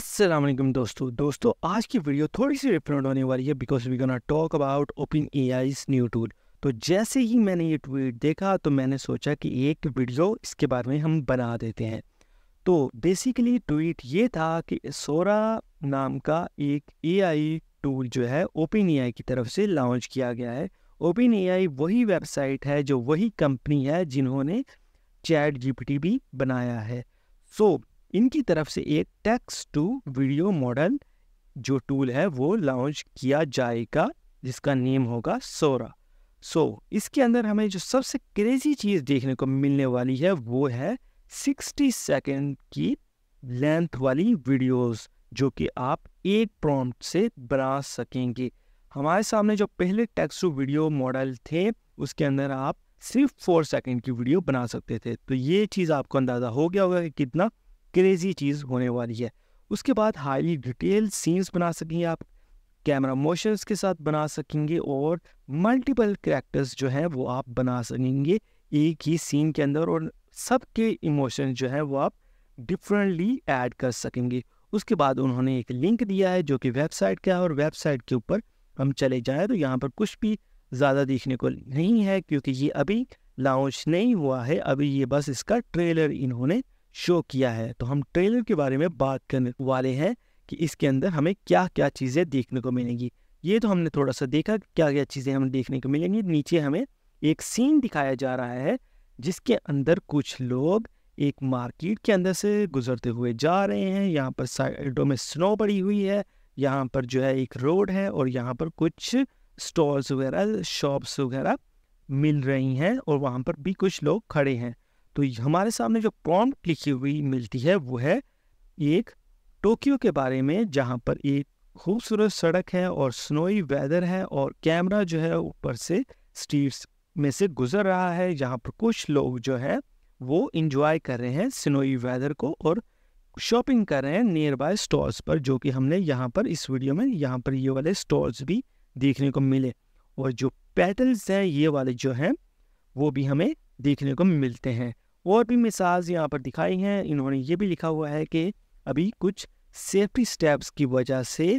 असलम दोस्तों दोस्तों आज की वीडियो थोड़ी सी डिफरेंट होने वाली है because we gonna talk about OpenAI's new tool तो जैसे ही मैंने ये ट्वीट देखा तो मैंने सोचा कि एक वीडियो इसके बारे में हम बना देते हैं तो बेसिकली ट्वीट ये था कि सोरा नाम का एक आई टूल जो है ओपन आई की तरफ से लॉन्च किया गया है ओपन आई वही वेबसाइट है जो वही कंपनी है जिन्होंने चैट टी भी बनाया है सो so, इनकी तरफ से एक टेक्स्ट टू वीडियो मॉडल जो टूल है वो लॉन्च किया जाएगा जिसका नेम होगा सोरा सो so, इसके अंदर हमें जो सबसे क्रेजी चीज़ देखने को मिलने वाली है वो है 60 सेकेंड की लेंथ वाली वीडियोस जो कि आप एक प्रॉम्प्ट से बना सकेंगे हमारे सामने जो पहले टेक्स टू वीडियो मॉडल थे उसके अंदर आप सिर्फ फोर सेकेंड की वीडियो बना सकते थे तो ये चीज़ आपको अंदाज़ा हो गया होगा कि कितना क्रेजी चीज़ होने वाली है उसके बाद हाईली डिटेल सीन्स बना सकेंगे आप कैमरा मोशंस के साथ बना सकेंगे और मल्टीपल करेक्टर्स जो हैं वो आप बना सकेंगे एक ही सीन के अंदर और सबके इमोशन जो हैं वो आप डिफरेंटली ऐड कर सकेंगे उसके बाद उन्होंने एक लिंक दिया है जो कि वेबसाइट का है और वेबसाइट के ऊपर हम चले जाएँ तो यहाँ पर कुछ भी ज़्यादा देखने को नहीं है क्योंकि ये अभी लॉन्च नहीं हुआ है अभी ये बस इसका ट्रेलर इन्होंने शो किया है तो हम ट्रेलर के बारे में बात करने वाले हैं कि इसके अंदर हमें क्या क्या चीज़ें देखने को मिलेंगी ये तो हमने थोड़ा सा देखा क्या क्या चीज़ें हमें देखने को मिलेंगी नीचे हमें एक सीन दिखाया जा रहा है जिसके अंदर कुछ लोग एक मार्केट के अंदर से गुजरते हुए जा रहे हैं यहाँ पर साइडों में स्नो पड़ी हुई है यहाँ पर जो है एक रोड है और यहाँ पर कुछ स्टॉल्स वगैरह शॉप्स वगैरह मिल रही हैं और वहाँ पर भी कुछ लोग खड़े हैं तो हमारे सामने जो प्रॉम्प्ट लिखी हुई मिलती है वो है एक टोक्यो के बारे में जहाँ पर एक खूबसूरत सड़क है और स्नोई वेदर है और कैमरा जो है ऊपर से स्ट्रीट्स में से गुजर रहा है जहाँ पर कुछ लोग जो है वो इंजॉय कर रहे हैं स्नोई वेदर को और शॉपिंग कर रहे हैं नियर बाय स्टॉल्स पर जो कि हमने यहाँ पर इस वीडियो में यहाँ पर ये वाले स्टॉल्स भी देखने को मिले और जो पैटल्स हैं ये वाले जो हैं वो भी हमें देखने को मिलते हैं और भी मिसाल यहाँ पर दिखाई हैं इन्होंने ये भी लिखा हुआ है कि अभी कुछ सेफ्टी स्टेप्स की वजह से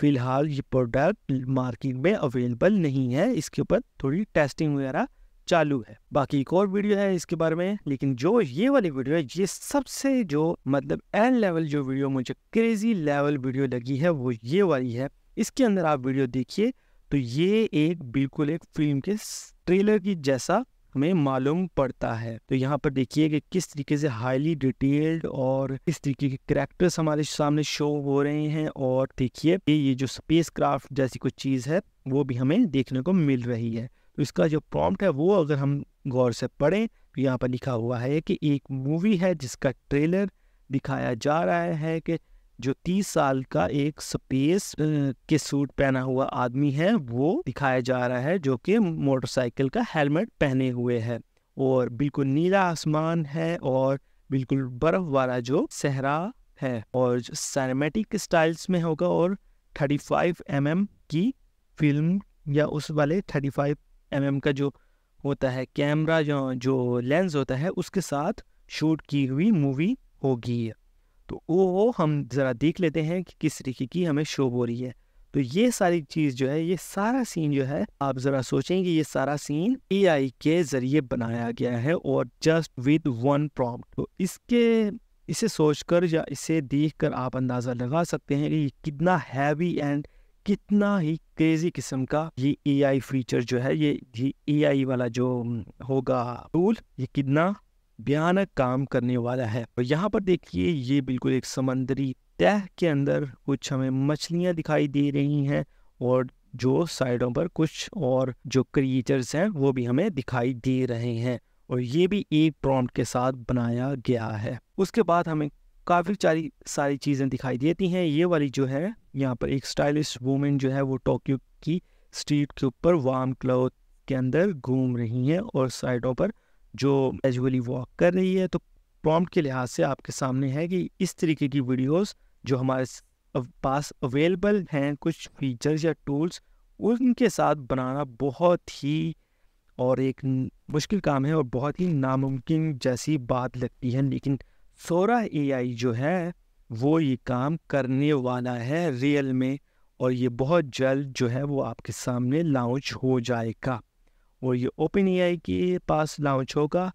फ़िलहाल ये प्रोडक्ट मार्केट में अवेलेबल नहीं है इसके ऊपर थोड़ी टेस्टिंग वगैरह चालू है बाकी एक और वीडियो है इसके बारे में लेकिन जो ये वाली वीडियो है ये सबसे जो मतलब एन लेवल जो वीडियो मुझे क्रेजी लेवल वीडियो लगी है वो ये वाली है इसके अंदर आप वीडियो देखिए तो ये एक बिल्कुल एक फिल्म के ट्रेलर की जैसा हमें मालूम पड़ता है तो यहाँ पर देखिए कि किस तरीके से हाईली डिटेल्ड और किस तरीके के करेक्टर्स हमारे सामने शो हो रहे हैं और देखिए ये जो स्पेस क्राफ्ट जैसी कुछ चीज़ है वो भी हमें देखने को मिल रही है तो इसका जो प्रॉम्प्ट है वो अगर हम गौर से पढ़ें तो यहाँ पर लिखा हुआ है कि एक मूवी है जिसका ट्रेलर दिखाया जा रहा है कि जो तीस साल का एक स्पेस के सूट पहना हुआ आदमी है वो दिखाया जा रहा है जो कि मोटरसाइकिल का हेलमेट पहने हुए है और बिल्कुल नीला आसमान है और बिल्कुल बर्फ वाला जो सहरा है और सैनमेटिक स्टाइल्स में होगा और 35 फाइव mm की फिल्म या उस वाले 35 फाइव mm का जो होता है कैमरा जो जो लेंस होता है उसके साथ शूट की हुई मूवी होगी तो वो हम ज़रा देख लेते हैं कि किस तरीके की हमें शो हो रही है तो ये सारी चीज़ जो है ये सारा सीन जो है आप ज़रा सोचें कि ये सारा सीन ए के ज़रिए बनाया गया है और जस्ट विद वन प्रॉम्प्ट तो इसके इसे सोचकर या इसे देखकर आप अंदाज़ा लगा सकते हैं कि ये कितना हैवी एंड कितना ही क्रेजी किस्म का ये ए फीचर जो है ये ये आई वाला जो हम्म, होगा टूल ये कितना भयानक काम करने वाला है और यहाँ पर देखिए ये बिल्कुल एक समंदरी तह के अंदर कुछ हमें मछलियाँ दिखाई दे रही हैं और जो साइडों पर कुछ और जो क्रिएटर्स हैं वो भी हमें दिखाई दे रहे हैं और ये भी एक प्रॉम्प्ट के साथ बनाया गया है उसके बाद हमें काफ़ी सारी सारी चीज़ें दिखाई देती हैं ये वाली जो है यहाँ पर एक स्टाइलिश वूमेन जो है वो टोक्यो की स्ट्रीट के ऊपर वार्म क्लॉथ के अंदर घूम रही हैं और साइडों पर जो कैजुअली वॉक कर रही है तो प्रॉम्प्ट के लिहाज से आपके सामने है कि इस तरीके की वीडियोस जो हमारे पास अवेलेबल हैं कुछ फीचर्स या टूल्स उनके साथ बनाना बहुत ही और एक मुश्किल काम है और बहुत ही नामुमकिन जैसी बात लगती है लेकिन सोरा एआई जो है वो ये काम करने वाला है रियल में और ये बहुत जल्द जो है वो आपके सामने लॉन्च हो जाएगा वो ये ओपन ए के पास लॉन्च होगा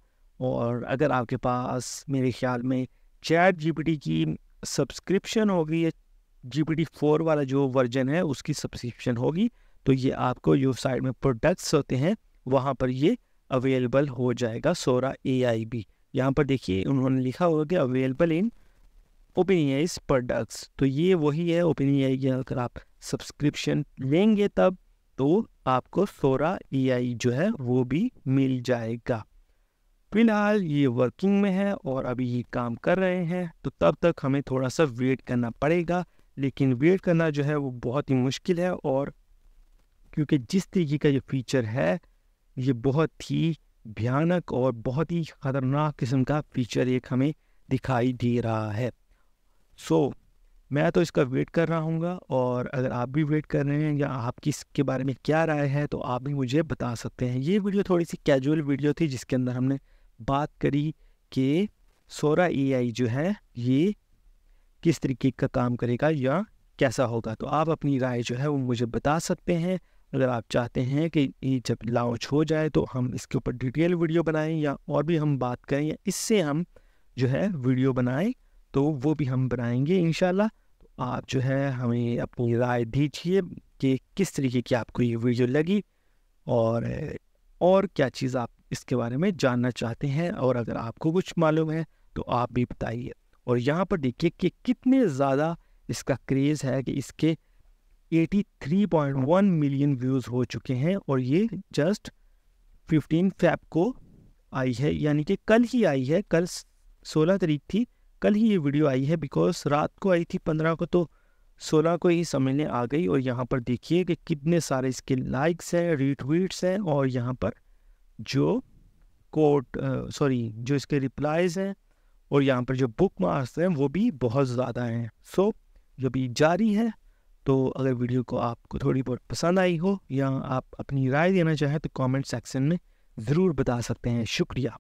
और अगर आपके पास मेरे ख्याल में चैट टी की सब्सक्रिप्शन होगी या जी पी टी फोर वाला जो वर्जन है उसकी सब्सक्रिप्शन होगी तो ये आपको जो साइड में प्रोडक्ट्स होते हैं वहाँ पर ये अवेलेबल हो जाएगा सोरा ए आई भी यहाँ पर देखिए उन्होंने लिखा होगा कि available in open A I products तो ये वही है ओपन ए आई की अगर आप सब्सक्रिप्शन लेंगे तब तो आपको सोरा ई जो है वो भी मिल जाएगा फिलहाल ये वर्किंग में है और अभी ये काम कर रहे हैं तो तब तक हमें थोड़ा सा वेट करना पड़ेगा लेकिन वेट करना जो है वो बहुत ही मुश्किल है और क्योंकि जिस तरीके का ये फीचर है ये बहुत ही भयानक और बहुत ही ख़तरनाक किस्म का फीचर एक हमें दिखाई दे रहा है सो so, मैं तो इसका वेट कर रहा हूँ और अगर आप भी वेट कर रहे हैं या आपकी इसके बारे में क्या राय है तो आप भी मुझे बता सकते हैं ये वीडियो थोड़ी सी कैजुअल वीडियो थी जिसके अंदर हमने बात करी कि सोरा ए जो है ये किस तरीके का काम करेगा या कैसा होगा तो आप अपनी राय जो है वो मुझे बता सकते हैं अगर आप चाहते हैं कि ये जब लॉन्च हो जाए तो हम इसके ऊपर डिटेल वीडियो बनाएं या और भी हम बात करें या इससे हम जो है वीडियो बनाएं तो वो भी हम बनाएंगे इन आप जो है हमें अपनी राय दीजिए कि किस तरीके की आपको ये वीडियो लगी और और क्या चीज़ आप इसके बारे में जानना चाहते हैं और अगर आपको कुछ मालूम है तो आप भी बताइए और यहाँ पर देखिए कि कितने ज़्यादा इसका क्रेज़ है कि इसके 83.1 मिलियन व्यूज़ हो चुके हैं और ये जस्ट 15 फैब को आई है यानी कि कल ही आई है कल 16 तारीख थी कल ही ये वीडियो आई है बिकॉज रात को आई थी पंद्रह को तो सोलह को ही समझने आ गई और यहाँ पर देखिए कि कितने सारे इसके लाइक्स हैं रीट्वीट्स हैं और यहाँ पर जो कोट सॉरी जो इसके रिप्लाइज़ हैं और यहाँ पर जो बुक मार्क्स हैं वो भी बहुत ज़्यादा हैं सो so, जो भी जारी है तो अगर वीडियो को आपको थोड़ी बहुत पसंद आई हो या आप अपनी राय देना चाहें तो कमेंट सेक्शन में ज़रूर बता सकते हैं शुक्रिया